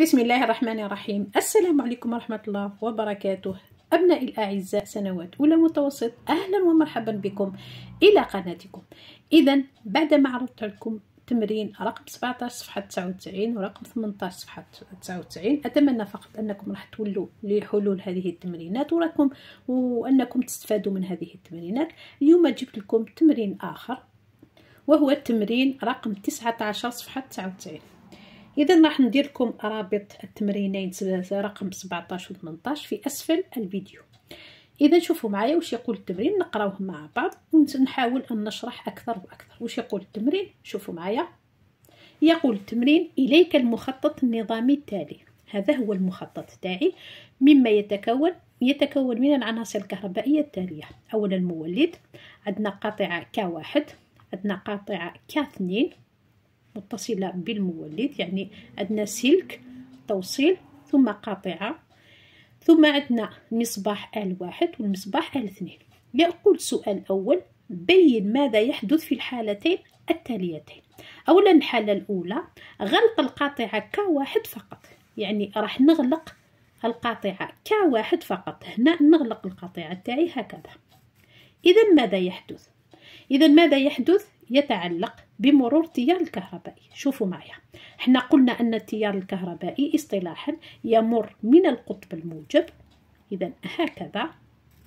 بسم الله الرحمن الرحيم السلام عليكم ورحمة الله وبركاته أبنائي الأعزاء سنوات أولى متوسط أهلا ومرحبا بكم إلى قناتكم إذا بعدما عرضت لكم تمرين رقم 17 صفحة 99 ورقم 18 صفحة 99 أتمنى فقط أنكم راح تولوا لحلول هذه التمرينات وراكم وأنكم تستفادوا من هذه التمرينات اليوم جبت لكم تمرين آخر وهو التمرين رقم 19 صفحة 99 اذا راح ندير لكم رابط التمرينين رقم 17 و 18 في اسفل الفيديو اذا شوفوا معايا واش يقول التمرين نقراوه مع بعض ونحاول ان نشرح اكثر واكثر واش يقول التمرين شوفوا معايا يقول التمرين اليك المخطط النظامي التالي هذا هو المخطط تاعي مما يتكون يتكون من العناصر الكهربائية التالية أولا المولد عندنا قاطعة ك ك1 عندنا قاطعة ك ك2 متصلة بالمولد يعني عندنا سلك توصيل ثم قاطعة ثم عندنا مصباح آل 1 والمصباح آل 2 يقول السؤال الأول بين ماذا يحدث في الحالتين التاليتين أولا الحالة الأولى غلق القاطعة كواحد فقط يعني راح نغلق القاطعة كواحد فقط هنا نغلق القاطعة تاعي هكذا إذا ماذا يحدث إذا ماذا يحدث يتعلق بمرور التيار الكهربائي شوفوا معايا حنا قلنا أن التيار الكهربائي اصطلاحا يمر من القطب الموجب إذا هكذا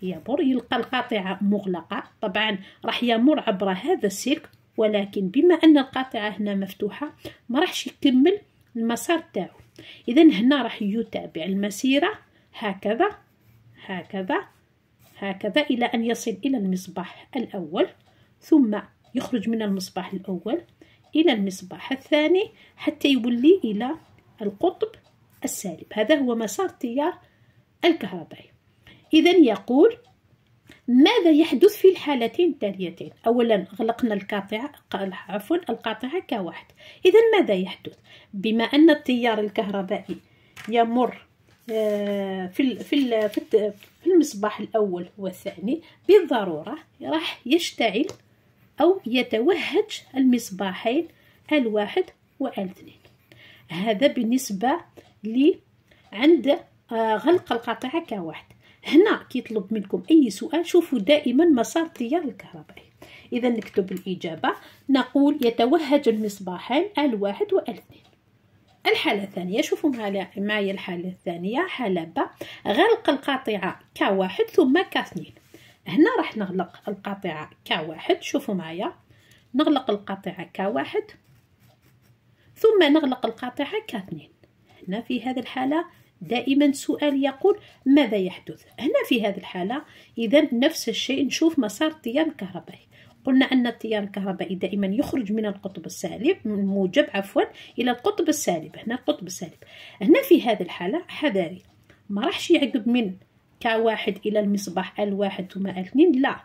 يمر يلقى القاطعة مغلقة طبعا راح يمر عبر هذا السلك ولكن بما أن القاطعة هنا مفتوحة ما راحش يكمل المسار تاعو إذا هنا راح يتابع المسيرة هكذا هكذا هكذا إلى أن يصل إلى المصباح الأول ثم يخرج من المصباح الأول إلى المصباح الثاني حتى يولي إلى القطب السالب هذا هو مسار تيار الكهربائي إذا يقول ماذا يحدث في الحالتين التاليتين اولا غلقنا القاطعه عفوا القاطعه كواحد اذا ماذا يحدث بما ان التيار الكهربائي يمر آه، في في في المصباح الاول والثاني بالضروره راح يشتعل أو يتوهج المصباحين الواحد والاثنين هذا بالنسبة لي عند آه، غلق القطيعة كواحد هنا كيطلب منكم أي سؤال شوفوا دائما مسار التيار الكهربائي إذا نكتب الإجابة نقول يتوهج المصباحين الواحد والاثنين الحالة الثانية شوفوا معايا الحالة الثانية حالة ب غلق القاطعة كواحد ثم كاثنين هنا راح نغلق القاطعة واحد شوفوا معايا نغلق القاطعة واحد ثم نغلق القاطعة كاثنين هنا في هذه الحالة دائما سؤال يقول ماذا يحدث هنا في هذه الحالة إذا نفس الشيء نشوف مسار التيار الكهربائي قلنا أن التيار الكهربائي دائما يخرج من القطب السالب من عفوا إلى القطب السالب هنا القطب السالب هنا في هذه الحالة حذاري ما راحش يعقب من كواحد إلى المصباح الواحد ثم الاثنين لا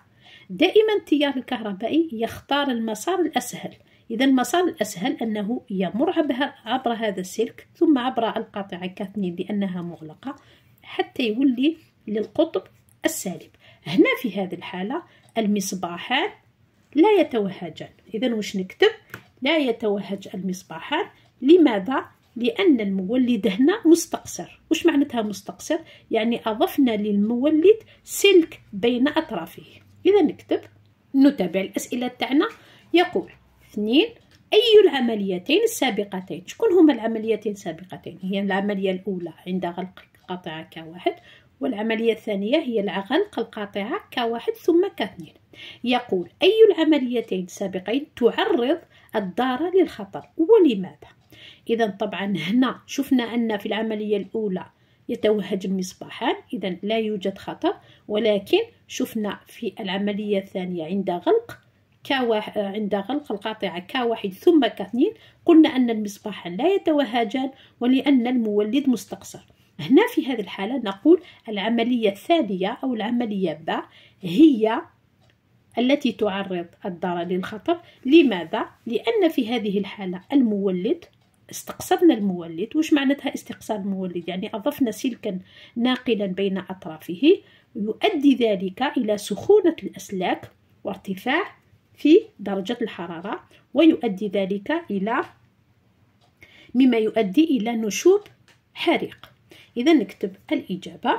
دائما التيار الكهربائي يختار المسار الأسهل إذا المسار الأسهل أنه يمر عبر هذا السلك ثم عبر القاطعة كاثنين لأنها مغلقة حتى يولي للقطب السالب هنا في هذه الحالة المصباحان لا يتوهجان إذا واش نكتب لا يتوهج المصباحان لماذا لأن المولد هنا مستقصر واش معناتها مستقصر؟ يعني أضفنا للمولد سلك بين أطرافه إذا نكتب نتابع الأسئلة تاعنا يقول اثنين أي العمليتين السابقتين؟ شكون هما العمليتين السابقتين؟ هي العملية الأولى عند غلق القاطعة كواحد والعملية الثانية هي غلق القاطعة كواحد ثم كاثنين يقول أي العمليتين السابقين تعرض الدارة للخطر ولماذا؟ إذا طبعا هنا شفنا أن في العملية الأولى يتوهج المصباحان إذا لا يوجد خطر ولكن شفنا في العملية الثانية عند غلق كواح... عند غلق القاطعة كواحد ثم كاثنين قلنا أن المصباحان لا يتوهجان ولأن المولد مستقصر هنا في هذه الحالة نقول العملية الثانية أو العملية باء هي التي تعرض الدار للخطر لماذا؟ لأن في هذه الحالة المولد استقصدنا المولد وش معناتها استقصاد المولد يعني أضفنا سلكا ناقلا بين أطرافه يؤدي ذلك إلى سخونة الأسلاك وارتفاع في درجة الحرارة ويؤدي ذلك إلى مما يؤدي إلى نشوب حريق إذا نكتب الإجابة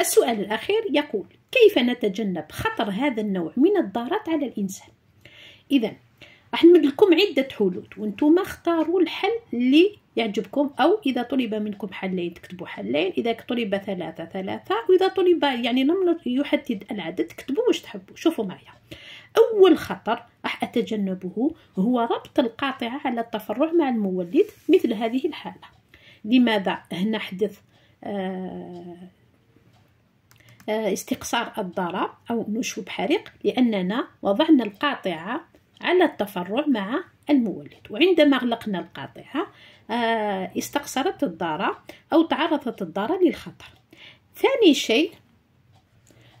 السؤال الأخير يقول كيف نتجنب خطر هذا النوع من الضارات على الإنسان؟ إذا راح نمد لكم عده حلول وانتم اختاروا الحل اللي يعجبكم او اذا طلب منكم حلين تكتبوا حلين اذا طلب ثلاثه ثلاثه واذا طلب يعني لم يحدد العدد تكتبوا واش تحبوا شوفوا معايا اول خطر راح اتجنبه هو ربط القاطعه على التفرع مع المولد مثل هذه الحاله لماذا هنا حدث آه، آه، استقصار الضرب أو نشوب حريق لأننا وضعنا القاطعة على التفرع مع المولد وعندما أغلقنا القاطعة آه، استقصرت الدارة أو تعرضت الدارة للخطر ثاني شيء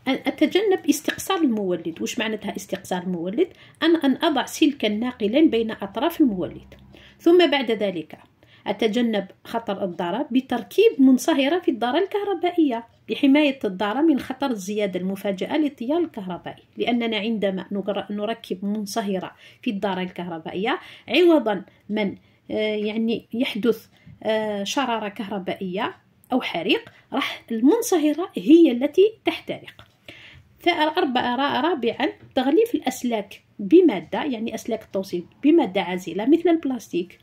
أن أتجنب استقصار المولد وش معناتها استقصار المولد أن أن أضع سلكا ناقلا بين أطراف المولد ثم بعد ذلك أتجنب خطر الضرر بتركيب منصهرة في الدارة الكهربائية لحماية الدارة من خطر الزيادة المفاجئة للتيار الكهربائي لأننا عندما نركب منصهرة في الدارة الكهربائية عوضا من آه، يعني يحدث آه، شرارة كهربائية أو حريق راح المنصهرة هي التي تحترق رابعا تغليف الأسلاك بمادة يعني أسلاك التوصيل بمادة عازلة مثل البلاستيك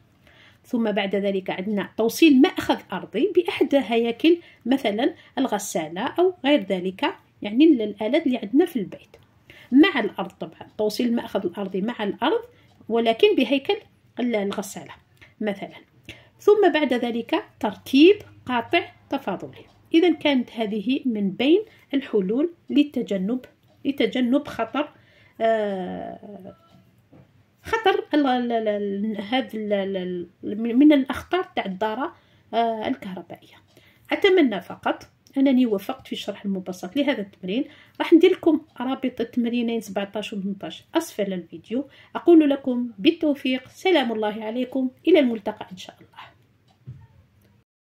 ثم بعد ذلك عندنا توصيل مأخذ أرضي بأحد هياكل مثلا الغسالة أو غير ذلك يعني الآلات اللي عندنا في البيت مع الأرض طبعا توصيل المأخذ الأرضي مع الأرض ولكن بهيكل الغسالة مثلا ثم بعد ذلك ترتيب قاطع تفاضلي إذا كانت هذه من بين الحلول لتجنب لتجنب خطر آه خطر هذا من الاخطار تاع الداره آه، الكهربائيه اتمنى فقط انني وفقت في الشرح المبسط لهذا التمرين راح ندير لكم رابط التمرينين 17 و 18 اسفل الفيديو اقول لكم بالتوفيق سلام الله عليكم الى الملتقى ان شاء الله